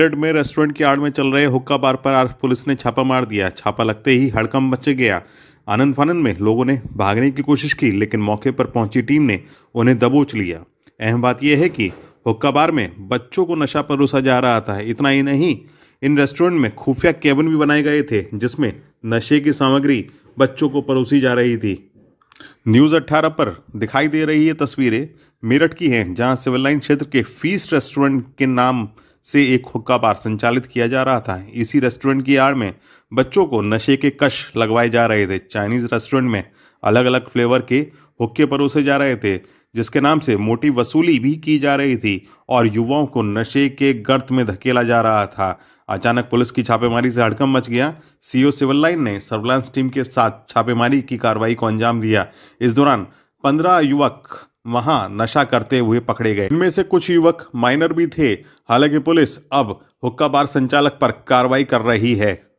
head में restaurant की आड़ में चल रहे हुक्का बार पर आज पुलिस ने छापा मार दिया छापा लगते ही हड़कम मच गया आनंद फानंद में लोगों ने भागने की कोशिश की लेकिन मौके पर पहुंची टीम ने उन्हें दबोच लिया अहम बात यह है कि हुक्का बार में बच्चों को नशा परोसा जा रहा था इतना ही नहीं इन रेस्टोरेंट में खुफिया केबिन भी बनाए गए थे जिसमें नशे की सामग्री बच्चों को परोसी जा रही थी न्यूज़ अट्ठारह पर दिखाई दे रही ये तस्वीरें मेरठ की हैं जहां सिविल लाइन क्षेत्र के फीस रेस्टोरेंट के नाम से एक हुक्का बार संचालित किया जा रहा था इसी रेस्टोरेंट की आड़ में बच्चों को नशे के कश लगवाए जा रहे थे चाइनीज रेस्टोरेंट में अलग अलग फ्लेवर के हुक्के परोसे जा रहे थे जिसके नाम से मोटी वसूली भी की जा रही थी और युवाओं को नशे के गर्त में धकेला जा रहा था अचानक पुलिस की छापेमारी से हड़कम मच गया सीओ सिविल लाइन ने सर्विलांस टीम के साथ छापेमारी की कार्रवाई को अंजाम दिया इस दौरान पंद्रह युवक वहां नशा करते हुए पकड़े गए इनमें से कुछ युवक माइनर भी थे हालांकि पुलिस अब हुक्का बार संचालक पर कार्रवाई कर रही है